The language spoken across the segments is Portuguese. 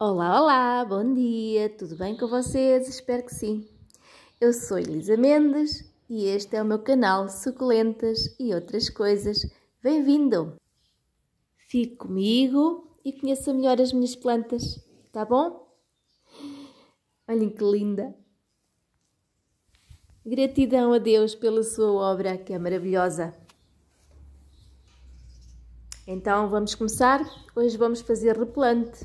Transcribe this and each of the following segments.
Olá, olá, bom dia, tudo bem com vocês? Espero que sim. Eu sou Elisa Mendes e este é o meu canal Suculentas e Outras Coisas. Bem-vindo! Fique comigo e conheça melhor as minhas plantas, tá bom? Olhem que linda! Gratidão a Deus pela sua obra que é maravilhosa. Então vamos começar? Hoje vamos fazer replante.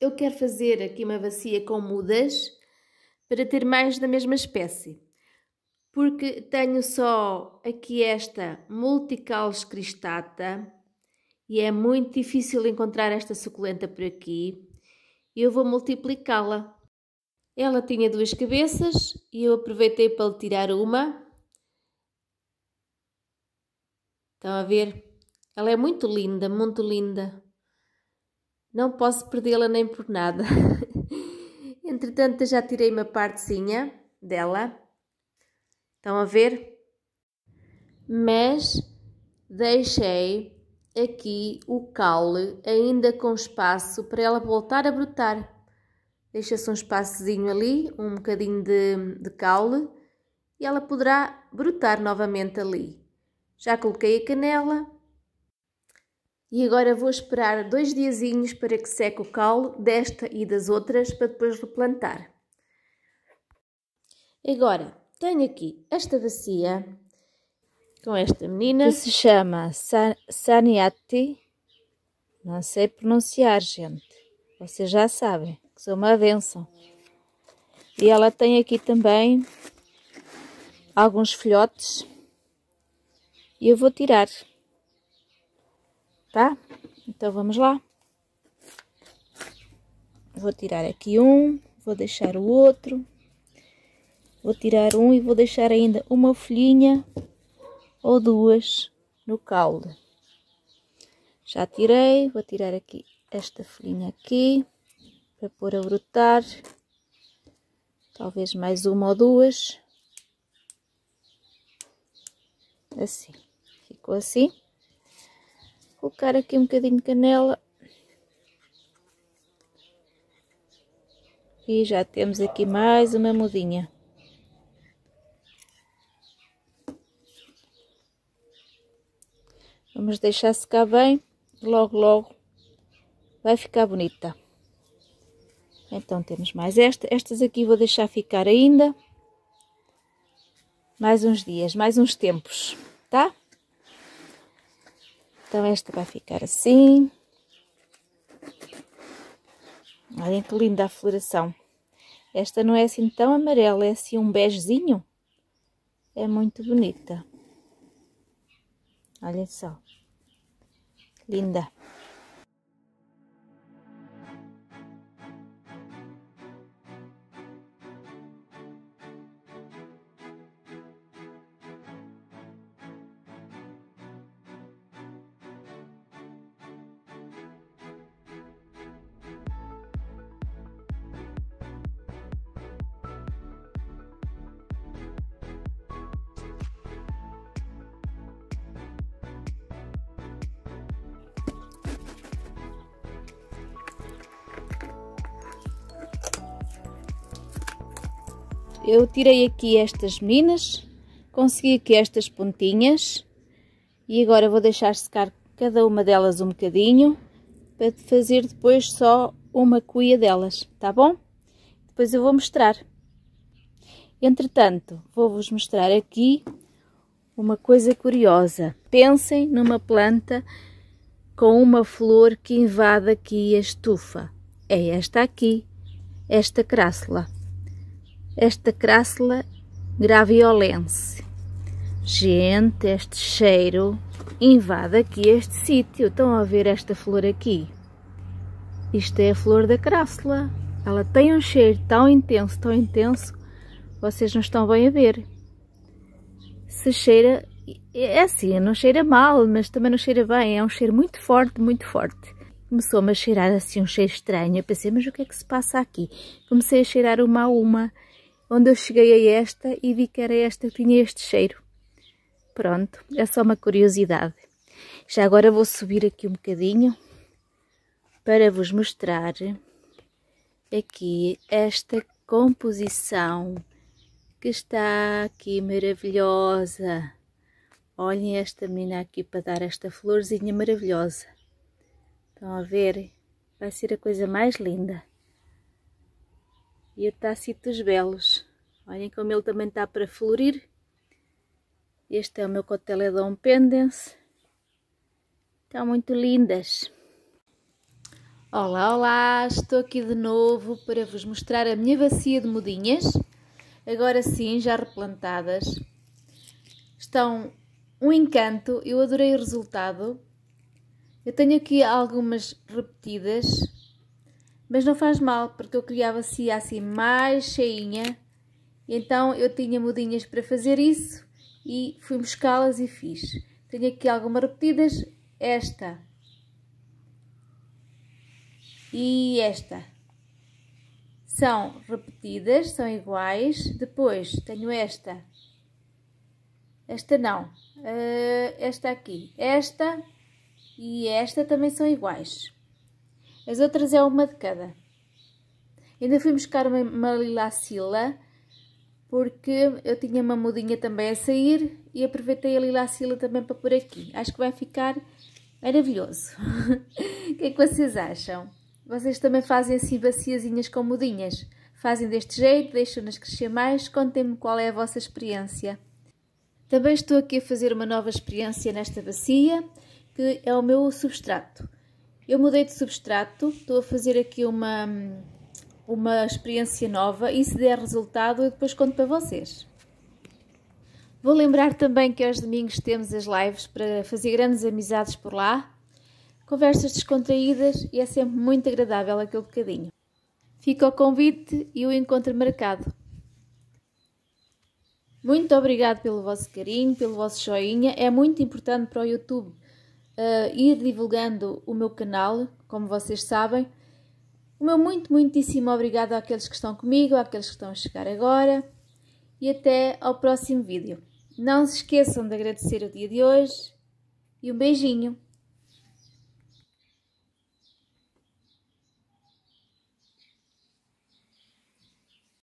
Eu quero fazer aqui uma bacia com mudas para ter mais da mesma espécie. Porque tenho só aqui esta multicaulis cristata e é muito difícil encontrar esta suculenta por aqui. Eu vou multiplicá-la. Ela tinha duas cabeças e eu aproveitei para lhe tirar uma. Estão a ver? Ela é muito linda, muito linda. Não posso perdê-la nem por nada. Entretanto, já tirei uma partezinha dela. Estão a ver? Mas deixei aqui o caule ainda com espaço para ela voltar a brotar. Deixa-se um espaçozinho ali, um bocadinho de, de caule, e ela poderá brotar novamente ali. Já coloquei a canela, e agora vou esperar dois diazinhos para que seque o caule desta e das outras para depois replantar. Agora, tenho aqui esta bacia com esta menina. Que se chama Saniati. Não sei pronunciar, gente. Vocês já sabem que sou uma benção. E ela tem aqui também alguns filhotes. E eu vou tirar tá? Então vamos lá. Vou tirar aqui um, vou deixar o outro. Vou tirar um e vou deixar ainda uma folhinha ou duas no caule. Já tirei, vou tirar aqui esta folhinha aqui para pôr a brotar. Talvez mais uma ou duas. Assim. Ficou assim colocar aqui um bocadinho de canela. E já temos aqui mais uma mudinha. Vamos deixar secar bem. Logo, logo vai ficar bonita. Então temos mais esta. Estas aqui vou deixar ficar ainda. Mais uns dias, mais uns tempos, tá? Então, esta vai ficar assim. Olhem que linda a floração. Esta não é assim tão amarela, é assim um begezinho. É muito bonita. Olhem só. Linda. eu tirei aqui estas meninas, consegui aqui estas pontinhas e agora vou deixar secar cada uma delas um bocadinho para fazer depois só uma cuia delas, tá bom? Depois eu vou mostrar. Entretanto, vou-vos mostrar aqui uma coisa curiosa. Pensem numa planta com uma flor que invade aqui a estufa. É esta aqui, esta crássula esta crassula graviolense. Gente, este cheiro invade aqui este sítio. Estão a ver esta flor aqui? Isto é a flor da crassula Ela tem um cheiro tão intenso, tão intenso, vocês não estão bem a ver. Se cheira, é assim, não cheira mal, mas também não cheira bem. É um cheiro muito forte, muito forte. Começou-me a cheirar assim um cheiro estranho. Eu pensei, mas o que é que se passa aqui? Comecei a cheirar uma a uma onde eu cheguei a esta e vi que era esta que tinha este cheiro. Pronto, é só uma curiosidade. Já agora vou subir aqui um bocadinho para vos mostrar aqui esta composição que está aqui maravilhosa. Olhem esta menina aqui para dar esta florzinha maravilhosa. Estão a ver? Vai ser a coisa mais linda. E a Tácito Belos. Olhem como ele também está para florir. Este é o meu coteledon é pendens. Estão muito lindas. Olá, olá! Estou aqui de novo para vos mostrar a minha bacia de mudinhas. Agora sim, já replantadas. Estão um encanto, eu adorei o resultado. Eu tenho aqui algumas repetidas, mas não faz mal, porque eu criava se assim mais cheinha. Então eu tinha mudinhas para fazer isso e fui buscá-las e fiz. Tenho aqui algumas repetidas. Esta. E esta. São repetidas, são iguais. Depois tenho esta. Esta não. Uh, esta aqui. Esta e esta também são iguais. As outras é uma de cada. Ainda fui buscar uma, uma lilacila porque eu tinha uma mudinha também a sair e aproveitei a lilacila também para pôr aqui. Acho que vai ficar maravilhoso. O que é que vocês acham? Vocês também fazem assim baciazinhas com mudinhas? Fazem deste jeito? Deixam-nas crescer mais? Contem-me qual é a vossa experiência. Também estou aqui a fazer uma nova experiência nesta bacia, que é o meu substrato. Eu mudei de substrato, estou a fazer aqui uma, uma experiência nova e se der resultado eu depois conto para vocês. Vou lembrar também que aos domingos temos as lives para fazer grandes amizades por lá, conversas descontraídas e é sempre muito agradável aquele bocadinho. Fica o convite e o encontro marcado. Muito obrigado pelo vosso carinho, pelo vosso joinha, é muito importante para o YouTube uh, ir divulgando o meu canal, como vocês sabem. O meu muito, muitíssimo obrigado àqueles que estão comigo, àqueles que estão a chegar agora e até ao próximo vídeo. Não se esqueçam de agradecer o dia de hoje e um beijinho!